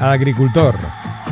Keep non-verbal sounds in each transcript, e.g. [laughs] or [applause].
agricultor.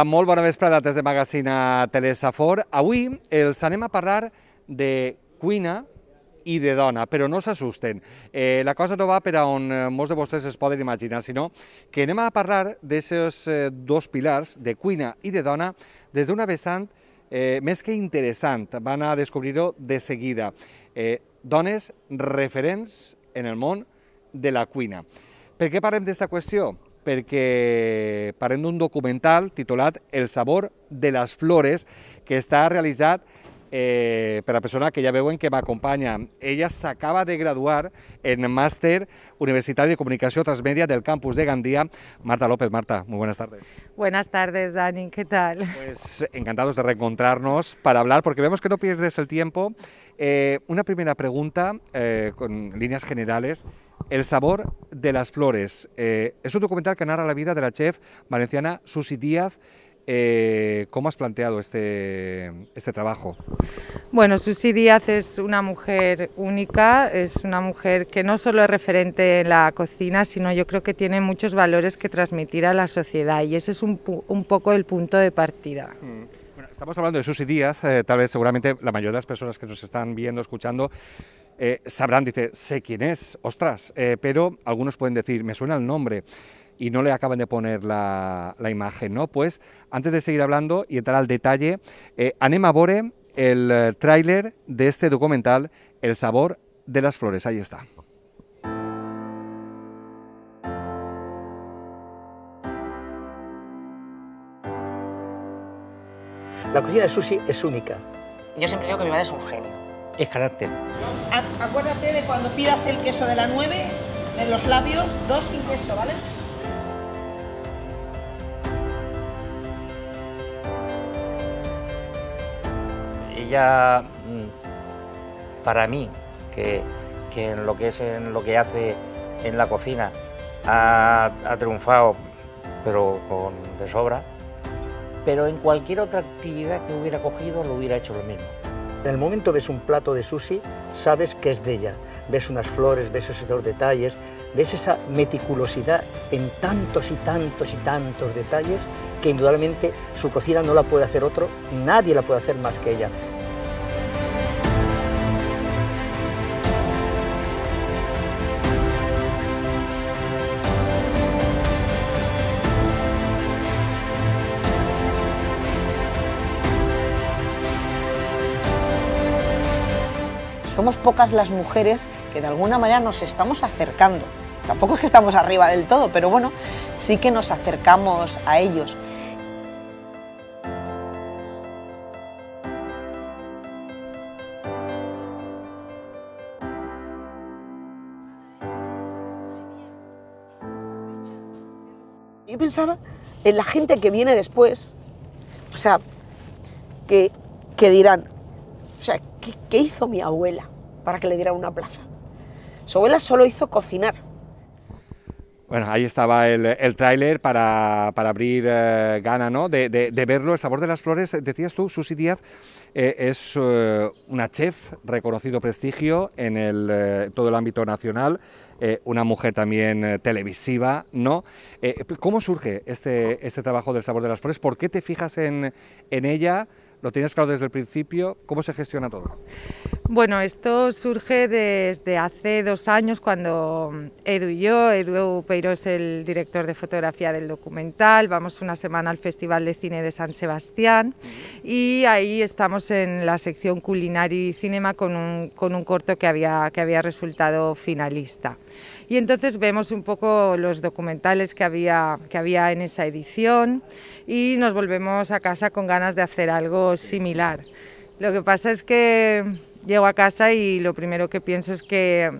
Hola, molt bona vesprada des de Magazina Telesafor. Avui els anem a parlar de cuina i de dona, però no s'assusten. Eh, la cosa no va per a on eh, molts de vostès es poden imaginar, sinó que anem a parlar d'aquests eh, dos pilars, de cuina i de dona, des d'una vessant eh, més que interessant. Van a descobrir-ho de seguida. Eh, dones referents en el món de la cuina. Per què parlem d'esta qüestió? perquè parlem d'un documental titulat El sabor de les flores que està realitzat eh, la persona que ya veo en que me acompaña. Ella se acaba de graduar en Máster Universitario de Comunicación transmedia del campus de Gandía. Marta López, Marta, muy buenas tardes. Buenas tardes, Dani, ¿qué tal? Pues encantados de reencontrarnos para hablar, porque vemos que no pierdes el tiempo. Eh, una primera pregunta, eh, con líneas generales. El sabor de las flores. Eh, es un documental que narra la vida de la chef valenciana Susi Díaz, eh, ¿Cómo has planteado este, este trabajo? Bueno, Susi Díaz es una mujer única, es una mujer que no solo es referente en la cocina, sino yo creo que tiene muchos valores que transmitir a la sociedad y ese es un, un poco el punto de partida. Mm. Bueno, estamos hablando de Susi Díaz, eh, tal vez seguramente la mayoría de las personas que nos están viendo, escuchando, eh, sabrán, dice, sé quién es, ostras, pero algunos pueden decir, me suena el nombre y no le acaban de poner la, imagen, ¿no? Pues antes de seguir hablando y entrar al detalle, eh, Anema Bore, el eh, tráiler de este documental, El sabor de las flores, ahí está. La cocina de sushi es única. Yo siempre digo que mi madre es un genio. Es carácter. Acuérdate de cuando pidas el queso de la 9, en los labios, dos sin queso, ¿vale? ya mm, para mí, que, en lo que es en lo que hace en la cocina ha, triunfado, pero con de sobra. Pero en cualquier otra actividad que hubiera cogido lo hubiera hecho lo mismo. En el momento ves un plato de sushi, sabes que es de ella. Ves unas flores, ves esos detalles, ves esa meticulosidad en tantos y tantos y tantos detalles que indudablemente su cocina no la puede hacer otro, nadie la puede hacer más que ella. somos pocas las mujeres que de alguna manera nos estamos acercando. Tampoco es que estamos arriba del todo, pero bueno, sí que nos acercamos a ellos. Yo pensaba en la gente que viene después, o sea, que, dirán, o sea, ¿qué, ¿qué, hizo mi abuela? para que le diera una plaza. Su abuela solo hizo cocinar. Bueno, ahí estaba el, tráiler para, abrir eh, gana De, verlo. El sabor de las flores, decías tú, Susi Díaz, eh, es eh, una chef reconocido prestigio en todo el ámbito nacional, una mujer también televisiva, ¿no? ¿Cómo surge este, este trabajo del sabor de las flores? ¿Por qué te fijas en, en ella? ¿Lo tienes claro desde el principio? ¿Cómo se gestiona todo? Bueno, esto surge desde hace dos años cuando Edu y yo, Edu Peiro es el director de fotografía del documental, vamos una semana al Festival de Cine de San Sebastián y ahí estamos en la sección culinari cinema con un, corto que había, que había resultado finalista. Y entonces vemos un poco los documentales que había, que había en esa edición y nos volvemos a casa con ganas de hacer algo similar. Lo que pasa es que llego a casa y lo primero que pienso es que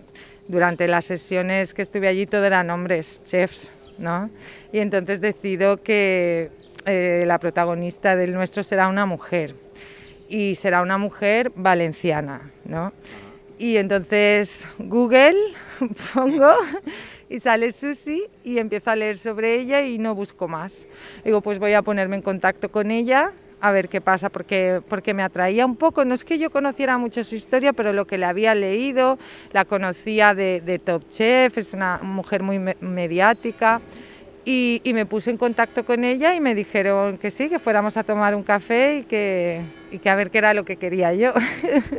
durante las sesiones que estuve allí todo eran hombres, chefs, ¿no? Y entonces decido que eh, la protagonista del nuestro será una mujer y será una mujer valenciana, ¿no? Y entonces Google [laughs] pongo y sale Susi y empiezo a leer sobre ella y no busco más. Digo, pues voy a ponerme en contacto con ella a ver qué pasa, porque, porque me atraía un poco. No es que yo conociera mucho su historia, pero lo que le había leído, la conocía de, Top Chef, es una mujer muy mediática y, me puse en contacto con ella y me dijeron que sí, que fuéramos a tomar un café y que, y a ver qué era lo que quería yo.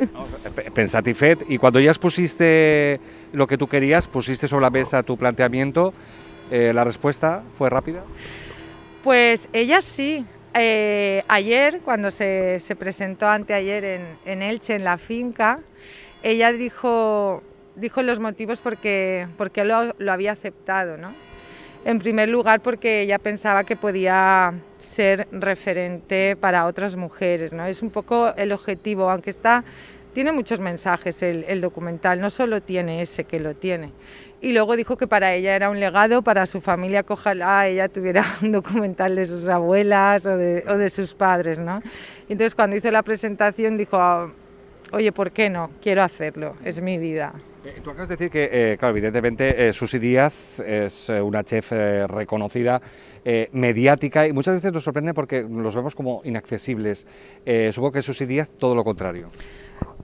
[laughs] Pensatifet, y cuando ya pusiste lo que tú querías, pusiste sobre la mesa tu planteamiento, eh, ¿la respuesta fue rápida? Pues ella sí. Eh, ayer, cuando se, presentó anteayer en, en Elche, en la finca, ella dijo, dijo los motivos porque, porque lo, lo había aceptado, ¿no? En primer lugar, porque ella pensaba que podía ser referente para otras mujeres, ¿no? Es un poco el objetivo, aunque está tiene muchos mensajes el, documental, no solo tiene ese que lo tiene. Y luego dijo que para ella era un legado, para su familia, que ojalá ella tuviera [laughs] un documental de sus abuelas o de, sus padres, ¿no? entonces cuando hizo la presentación dijo, ah, oye, ¿por qué no? Quiero hacerlo, es mi vida. Eh, tú acabas de decir que, eh, claro, evidentemente eh, Susi Díaz es eh, una chef reconocida, mediática, y muchas veces nos sorprende porque los vemos como inaccesibles. supongo que Susi Díaz todo lo contrario.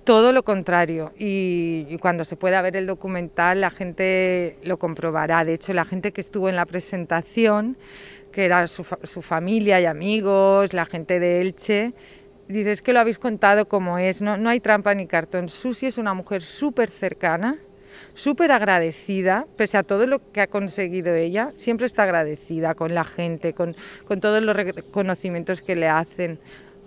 Todo lo contrario, y, cuando se pueda ver el documental la gente lo comprobará. De hecho, la gente que estuvo en la presentación, que era su, su familia y amigos, la gente de Elche, dices que lo habéis contado como es, no, no hay trampa ni cartón. Susi es una mujer súper cercana, súper agradecida, pese a todo lo que ha conseguido ella, siempre está agradecida con la gente, con, todos los reconocimientos que le hacen.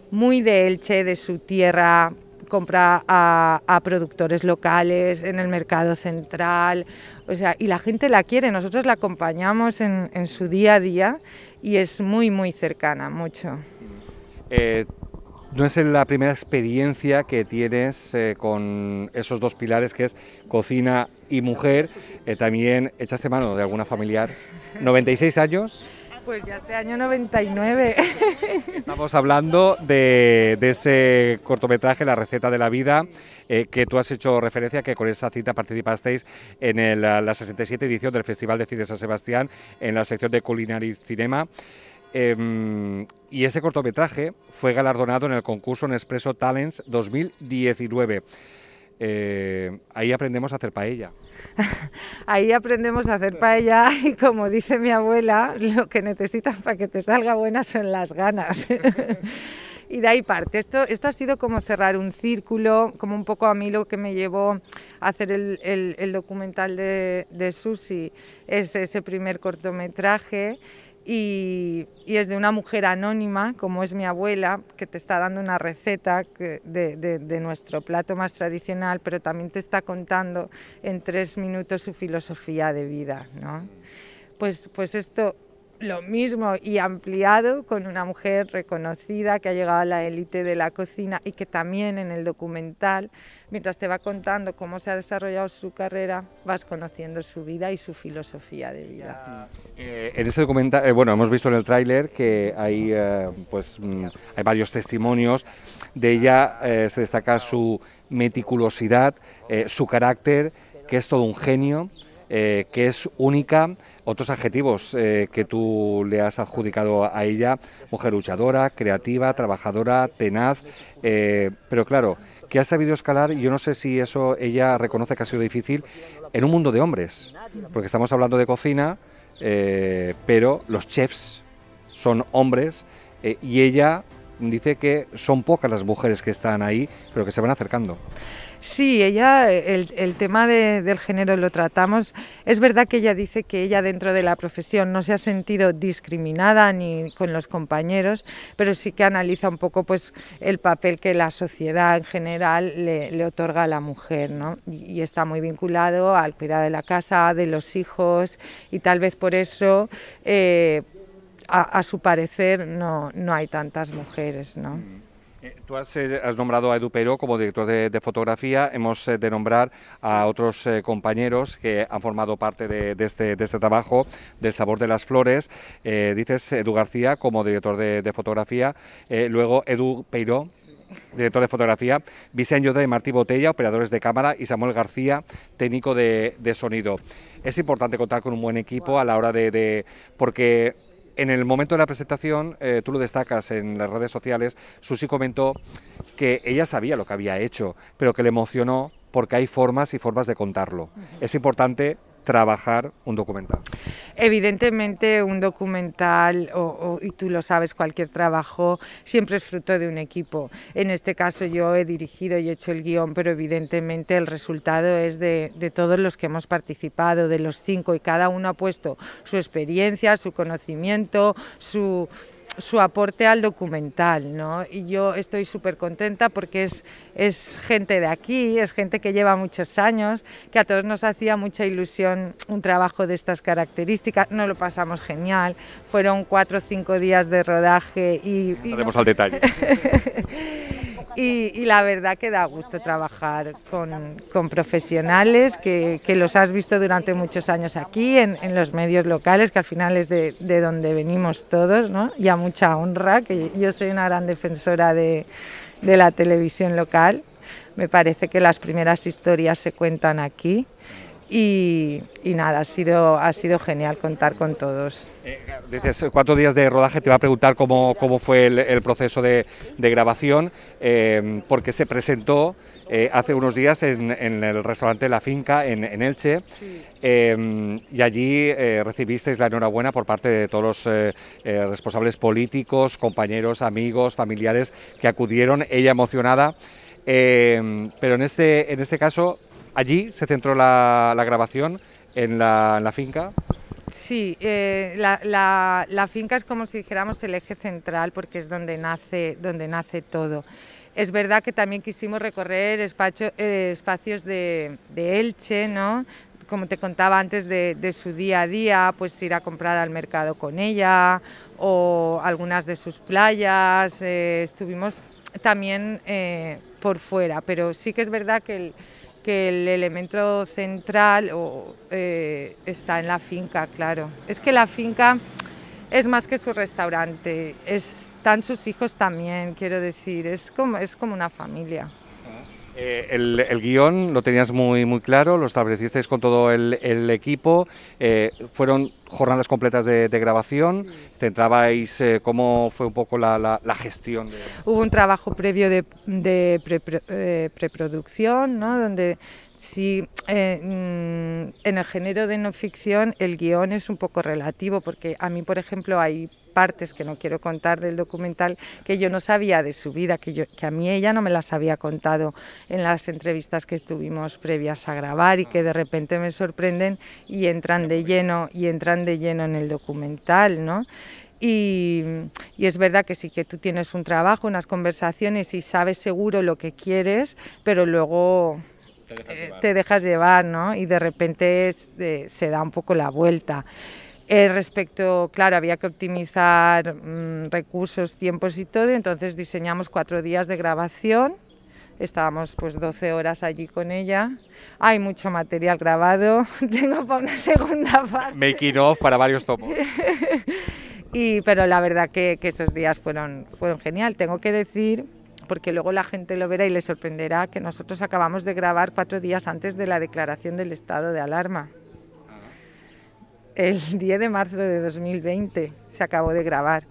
Muy de Elche, de su tierra, compra a, productores locales, en el mercado central, o sea, y la gente la quiere, nosotros la acompañamos en, su día a día y es muy, muy cercana, mucho. Eh, no es la primera experiencia que tienes eh, con esos dos pilares que es cocina y mujer. Eh, también echaste mano de alguna familiar. 96 años. Pues ya este año 99. [laughs] Estamos hablando de, ese cortometraje, La receta de la vida, eh, que tú has hecho referencia, que con esa cita participasteis en la 67 edición del Festival de Cine San Sebastián, en la sección de Culinary Cinema. Em, y ese cortometraje fue galardonado en el concurso Nespresso Talents 2019. Eh, ahí aprendemos a hacer paella. [laughs] Ahí aprendemos a hacer paella y como dice mi abuela, lo que necesitas para que te salga buena son las ganas. [laughs] y de ahí parte. Esto, esto ha sido como cerrar un círculo, como un poco a mí lo que me llevó a hacer el, documental de, de Susi, es ese primer cortometraje y, es de una mujer anónima, como es mi abuela, que te está dando una receta de, nuestro plato más tradicional, pero también te está contando en tres minutos su filosofía de vida. Pues, pues esto lo mismo y ampliado con una mujer reconocida que ha llegado a la élite de la cocina y que también en el documental, mientras te va contando cómo se ha desarrollado su carrera, vas conociendo su vida y su filosofía de vida. Eh, en ese documental, eh, bueno, hemos visto en el tráiler que hay, eh, pues, mm, hay varios testimonios. De ella se destaca su meticulosidad, su carácter, que es todo un genio. Eh, que es única. Otros adjetivos eh, que tú le has adjudicado a ella, mujer luchadora, creativa, trabajadora, tenaz, eh, pero claro, que ha sabido escalar, yo no sé si eso ella reconoce que ha sido difícil en un mundo de hombres, porque estamos hablando de cocina, pero los chefs son hombres y ella dice que son pocas las mujeres que están ahí, pero que se van acercando. Sí, ella, el, tema del género lo tratamos. Es verdad que ella dice que ella dentro de la profesión no se ha sentido discriminada ni con los compañeros, pero sí que analiza un poco pues, el papel que la sociedad en general le, otorga a la mujer. ¿no? Y, está muy vinculado al cuidado de la casa, de los hijos, y tal vez por eso... Eh, a, su parecer no, no, hay tantas mujeres, ¿no? Mm. Eh, tú eh, has, nombrado a Edu Pero como director de, fotografía, hemos eh, de nombrar a otros compañeros que han formado parte este, de, este, trabajo, del sabor de las flores. dices Edu García como director de, fotografía, luego Edu Peiro director de fotografía, Vicente Yoda y Martí Botella, operadores de cámara, y Samuel García, técnico de, sonido. Es importante contar con un buen equipo a la hora de... de porque en el momento de la presentación, eh, tú lo destacas en las redes sociales, Susi comentó que ella sabía lo que había hecho, pero que le emocionó porque hay formas y formas de contarlo. Es importante trabajar un documental? Evidentemente un documental, o, y tú lo sabes, cualquier trabajo siempre es fruto de un equipo. En este caso yo he dirigido y he hecho el guión, pero evidentemente el resultado es de todos los que hemos participado, de los cinco, y cada uno ha puesto su experiencia, su conocimiento, su su aporte al documental, ¿no? Y yo estoy súper contenta porque es, es gente de aquí, es gente que lleva muchos años, que a todos nos hacía mucha ilusión un trabajo de estas características, nos lo pasamos genial, fueron cuatro o cinco días de rodaje y... al detalle. [laughs] y, la verdad que da gusto trabajar con, profesionales que, los has visto durante muchos años aquí en, los medios locales, que al final es de, donde venimos todos, ¿no? y a mucha honra, que yo soy una gran defensora de la televisión local. Me parece que las primeras historias se cuentan aquí y, nada, ha sido, ha sido genial contar con todos. Eh, dices, ¿cuántos días de rodaje? Te va a preguntar cómo, fue el, proceso de, grabación, eh, porque se presentó eh, hace unos días en, el restaurante La Finca, en, Elche, y allí recibisteis la enhorabuena por parte de todos los responsables políticos, compañeros, amigos, familiares que acudieron, ella emocionada. pero en este, en este caso Allí se centró la, grabación en la, finca. Sí, eh, la, finca es como si dijéramos el eje central porque es donde nace, donde nace todo. Es verdad que también quisimos recorrer eh, espacios de, Elche, ¿no? como te contaba antes, de, su día a día, pues ir a comprar al mercado con ella o algunas de sus playas. Eh, estuvimos también por fuera, pero sí que es verdad que el, que el elemento central eh, está en la finca, claro. Es que la finca es más que su restaurante, están sus hijos también, quiero decir, es como, es como una familia. Eh, el, guión lo tenías muy, muy claro, lo establecisteis con todo el, equipo, eh, fueron jornadas completas de, grabación, ¿Centrabais eh, ¿cómo fue un poco la, gestión? Hubo un trabajo previo de, preproducción, ¿no? donde Sí, eh, mm, en el género de no ficción el guión es un poco relativo, porque a mí, por ejemplo, hay partes que no quiero contar del documental que yo no sabía de su vida, que, que a mí ella no me las había contado en las entrevistas que tuvimos previas a grabar y que de repente me sorprenden y entran de lleno, y entran de lleno en el documental, ¿no? Y, y, es verdad que sí que tú tienes un trabajo, unas conversaciones y sabes seguro lo que quieres, pero luego eh, te dejas llevar, ¿no? Y de repente se da un poco la vuelta. Eh, respecto, claro, había que optimizar mm, recursos, tiempos y todo, entonces diseñamos cuatro días de grabación, estábamos pues 12 horas allí con ella. Hay mucho material grabado, [laughs] tengo para una segunda parte. Making off para varios tomos. [laughs] y, pero la verdad que, que, esos días fueron, fueron genial. Tengo que decir porque luego la gente lo verá y le sorprenderá que nosotros acabamos de grabar cuatro días antes de la declaración del estado de alarma. El 10 [laughs] de marzo de 2020 se acabó de grabar.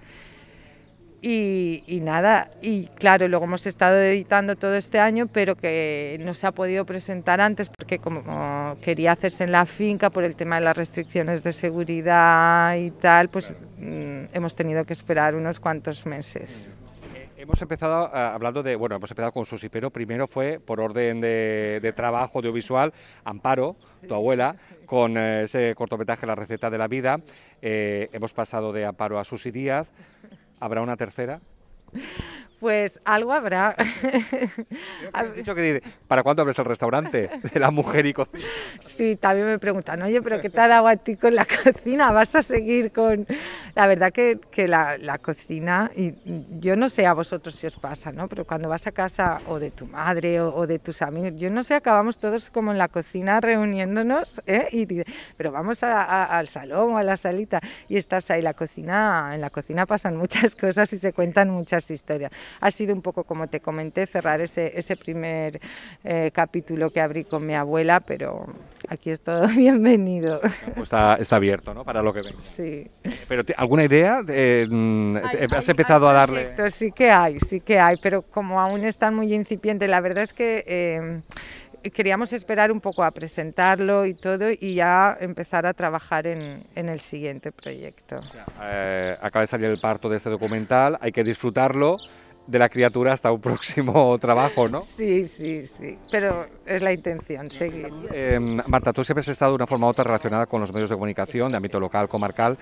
Y, nada, y claro, luego hemos estado editando todo este año, pero que no se ha podido presentar antes porque como quería hacerse en la finca por el tema de las restricciones de seguridad y tal, pues mm, hemos tenido que esperar unos cuantos meses. Hemos empezado ah, hablando de, bueno, hemos empezado con Susi, pero primero fue por orden de, trabajo audiovisual, Amparo, tu abuela, con eh, ese cortometraje La receta de la vida. Eh, hemos pasado de Amparo a Susi Díaz. ¿Habrá una tercera? pues algo habrá. ¿para cuándo abres el restaurante de la mujer y cocina? Sí, también me preguntan, oye, pero ¿qué te ha dado a ti con la cocina? ¿Vas a seguir con...? La verdad que, la, cocina, y yo no sé a vosotros si os pasa, ¿no? Pero cuando vas a casa o de tu madre o, de tus amigos, yo no sé, acabamos todos como en la cocina reuniéndonos, ¿eh? Y pero vamos al salón o a la salita y estás ahí. La cocina, en la cocina pasan muchas [laughs] cosas y se cuentan muchas historias ha sido un poco como te comenté, cerrar ese, ese primer eh, capítulo que abrí con mi abuela, pero aquí es todo [laughs] bienvenido. Pues está, abierto, ¿no? Para lo que venga. Sí. Eh, ¿Pero alguna idea? Eh, mm, ¿Has empezado a darle...? Sí que hay, sí que hay, pero como aún están muy incipientes, la verdad es que... Em, queríamos esperar un poco a presentarlo y todo y ya empezar a trabajar en, en el siguiente proyecto. acaba de salir el parto de este documental, hay que disfrutarlo de la criatura hasta un próximo [laughs] trabajo, ¿no? Sí, sí, sí, pero es la intención, seguir. Em, Marta, tú siempre has estado de una forma u otra relacionada con los medios de comunicación, de ámbito local, comarcal.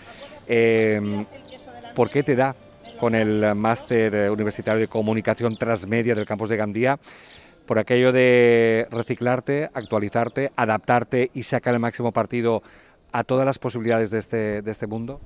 Em, ¿Por qué te da con el máster eh, universitario de comunicación transmedia del campus de Gandía? por aquello de reciclarte, actualizarte, adaptarte y sacar el máximo partido a todas las posibilidades de este, de este mundo?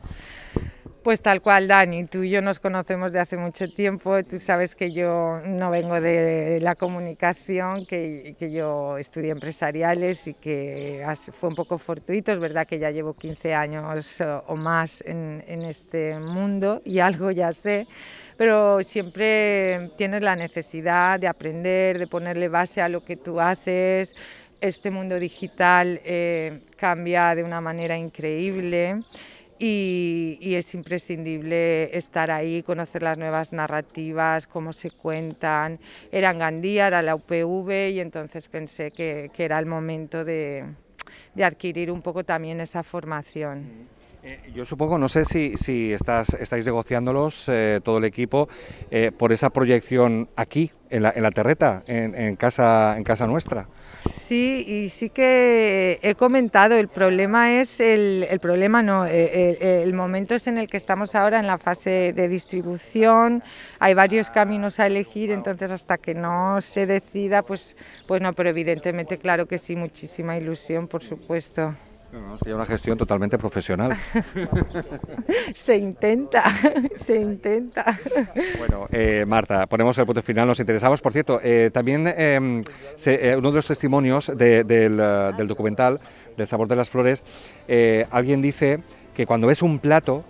Pues tal cual, Dani, tú y yo nos conocemos de hace mucho tiempo, tú sabes que yo no vengo de la comunicación, que, que yo estudié empresariales y que fue un poco fortuito, es verdad que ya llevo 15 años o más en, este mundo y algo ya sé, pero siempre tienes la necesidad de aprender, de ponerle base a lo que tú haces, este mundo digital eh, cambia de una manera increíble y, es imprescindible estar ahí, conocer las nuevas narrativas, cómo se cuentan. Era en Gandía, era la UPV y entonces pensé que, era el momento de, adquirir un poco también esa formación. Mm. Eh, yo supongo, no sé si, estás, estáis negociándolos, eh, todo el equipo, eh, por esa proyección aquí, en la, en terreta, en, casa, en casa nuestra. Sí, y sí que he comentado, el problema es, el, problema no, el, eh, eh, el, momento es en el que estamos ahora en la fase de distribución, hay varios caminos a elegir, entonces hasta que no se decida, pues, pues no, pero evidentemente claro que sí, muchísima ilusión, por supuesto. No, sería una gestión totalmente profesional. [laughs] se intenta, [laughs] se intenta. Bueno, eh, Marta, ponemos el punto final, nos interesamos. Por cierto, eh, también em, eh, uno de los testimonios del, documental, del sabor de las flores, alguien dice que cuando ves un plato,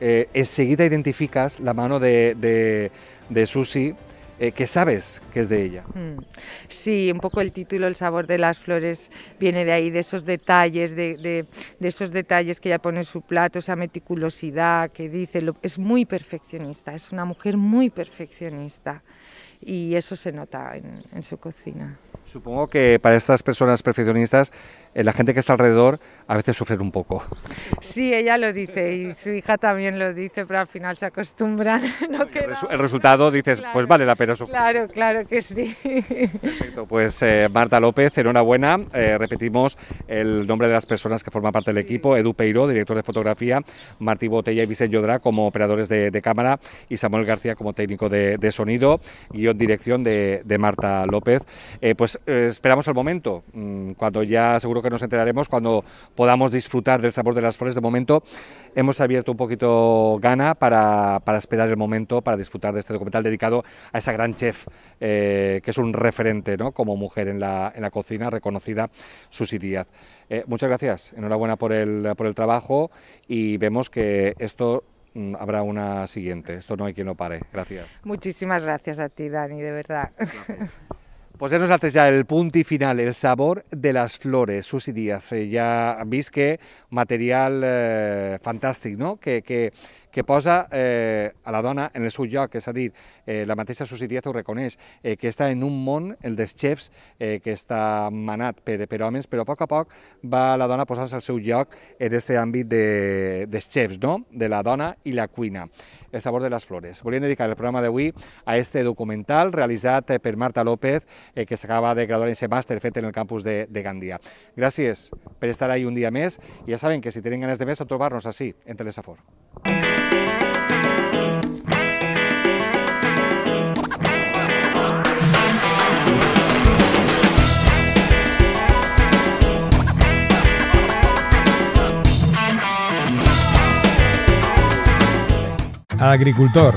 enseguida identificas la mano de, de, de Susi eh, que sabes que es de ella. Mm. Sí, un poco el título, el sabor de las flores, viene de ahí, de esos detalles, de, esos detalles que ella pone en su plato, esa meticulosidad que dice, es muy perfeccionista, es una mujer muy perfeccionista y eso se nota en su cocina. Supongo que para estas personas perfeccionistas, eh, la gente que está alrededor a veces sufre un poco. Sí, ella lo dice y su hija también lo dice, pero al final se acostumbran. [laughs] el, resultado dices, pues vale la pena sufrir. Claro, claro que sí. Perfecto, pues eh, Marta López, enhorabuena. Eh, repetimos el nombre de las personas que forman parte del equipo, Edu Peiro, director de fotografía, Martí Botella y Vicente Yodra como operadores de, cámara y Samuel García como técnico de, sonido, guión dirección de, de Marta López. pues eh, esperamos el momento, mm, cuando ya seguro que nos enteraremos, cuando podamos disfrutar del sabor de las flores. De momento hemos abierto un poquito gana para, esperar el momento, para disfrutar de este documental dedicado a esa gran chef, eh, que es un referente como mujer en la, en la cocina, reconocida Susi Díaz. Eh, muchas gracias, enhorabuena por el, por el trabajo y vemos que esto mm, habrá una siguiente. Esto no hay quien lo pare. Gracias. Muchísimas gracias a ti, Dani, de verdad. Posem nosaltres ja el punt i final, el sabor de les flores, Susi Díaz. Eh, ja hem vist que material eh, fantàstic, no? que, que, que posa eh, a la dona en el seu lloc, és a dir, eh, la mateixa Susi Díaz ho reconeix, eh, que està en un món, el dels xefs, eh, que està manat per, per homes, però a poc a poc va la dona posar se al seu lloc en aquest àmbit de, dels xefs, no? de la dona i la cuina. El sabor de les flores. Volíem dedicar el programa d'avui a este documental realitzat eh, per Marta López, eh, que s'acaba de graduar en ese màster fet en el campus de, de Gandia. Gràcies per estar ahí un dia més i ja saben que si tenen ganes de més a trobar-nos així, en Telesafor. agricultor